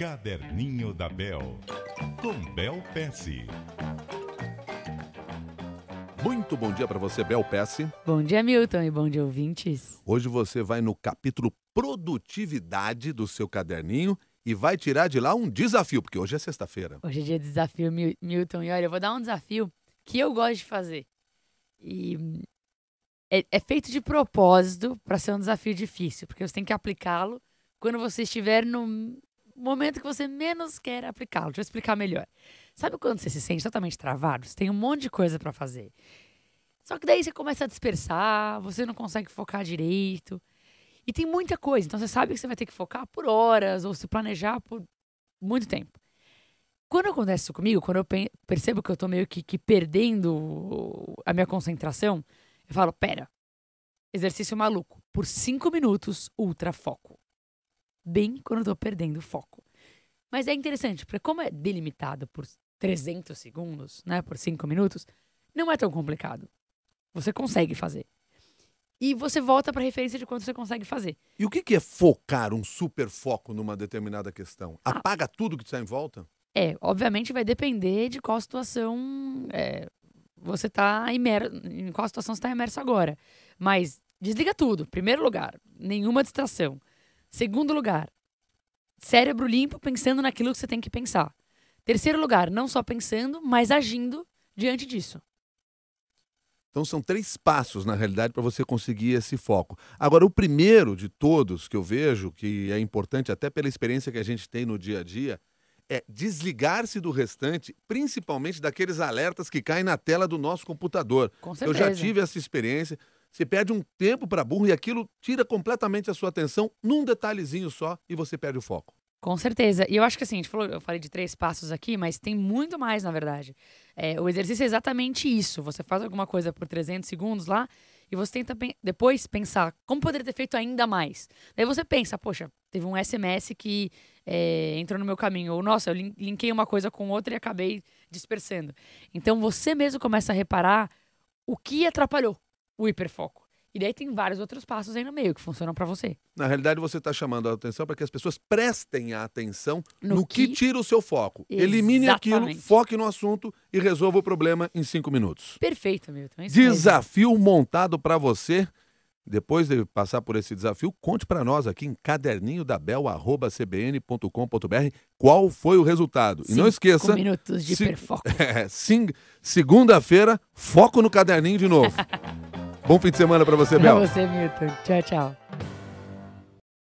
Caderninho da Bel, com Bel Pesce. Muito bom dia para você, Bel Pesce. Bom dia, Milton, e bom dia, ouvintes. Hoje você vai no capítulo Produtividade do seu caderninho e vai tirar de lá um desafio, porque hoje é sexta-feira. Hoje é dia de desafio, Milton. E olha, eu vou dar um desafio que eu gosto de fazer. E é, é feito de propósito para ser um desafio difícil, porque você tem que aplicá-lo quando você estiver no momento que você menos quer aplicá-lo. Deixa eu explicar melhor. Sabe quando você se sente totalmente travado? Você tem um monte de coisa para fazer. Só que daí você começa a dispersar, você não consegue focar direito. E tem muita coisa. Então você sabe que você vai ter que focar por horas ou se planejar por muito tempo. Quando acontece isso comigo, quando eu percebo que eu tô meio que, que perdendo a minha concentração, eu falo: pera, exercício maluco, por cinco minutos, ultra foco bem quando eu tô perdendo o foco. Mas é interessante, porque como é delimitado por 300 segundos, né, por 5 minutos, não é tão complicado. Você consegue fazer. E você volta para a referência de quanto você consegue fazer. E o que, é focar um super foco numa determinada questão? Ah. Apaga ah, tudo que está em volta? É, obviamente vai depender de qual situação é, você está imerso, em qual situação está imerso agora. Mas desliga tudo, primeiro lugar, nenhuma distração. Segundo lugar, cérebro limpo pensando naquilo que você tem que pensar. Terceiro lugar, não só pensando, mas agindo diante disso. Então são três passos, na realidade, para você conseguir esse foco. Agora, o primeiro de todos que eu vejo, que é importante até pela experiência que a gente tem no dia a dia, é desligar-se do restante, principalmente daqueles alertas que caem na tela do nosso computador. Com certeza. Eu já tive essa experiência. Você perde um tempo para burro e aquilo tira completamente a sua atenção num detalhezinho só e você perde o foco. Com certeza. E eu acho que assim, falou, eu falei de três passos aqui, mas tem muito mais, na verdade. É, o exercício é exatamente isso. Você faz alguma coisa por 300 segundos lá e você tenta depois pensar como poderia ter feito ainda mais. Daí você pensa, poxa, teve um SMS que é, entrou no meu caminho. Ou, nossa, eu linkei uma coisa com outra e acabei dispersando. Então você mesmo começa a reparar o que atrapalhou o hiperfoco. E daí tem vários outros passos aí no meio que funcionam para você. Na realidade, você está chamando a atenção para que as pessoas prestem a atenção no, no que... que... tira o seu foco. Exatamente. Elimine aquilo, foque no assunto e resolva o problema em cinco minutos. Perfeito, Milton. É desafio mesmo. montado para você. Depois de passar por esse desafio, conte para nós aqui em caderninho da qual foi o resultado. Cinco e não esqueça. minutos de se... hiperfoco. É, sim, segunda-feira, foco no caderninho de novo. Bom fim de semana para você, Bel. Para você, Milton. Tchau, tchau.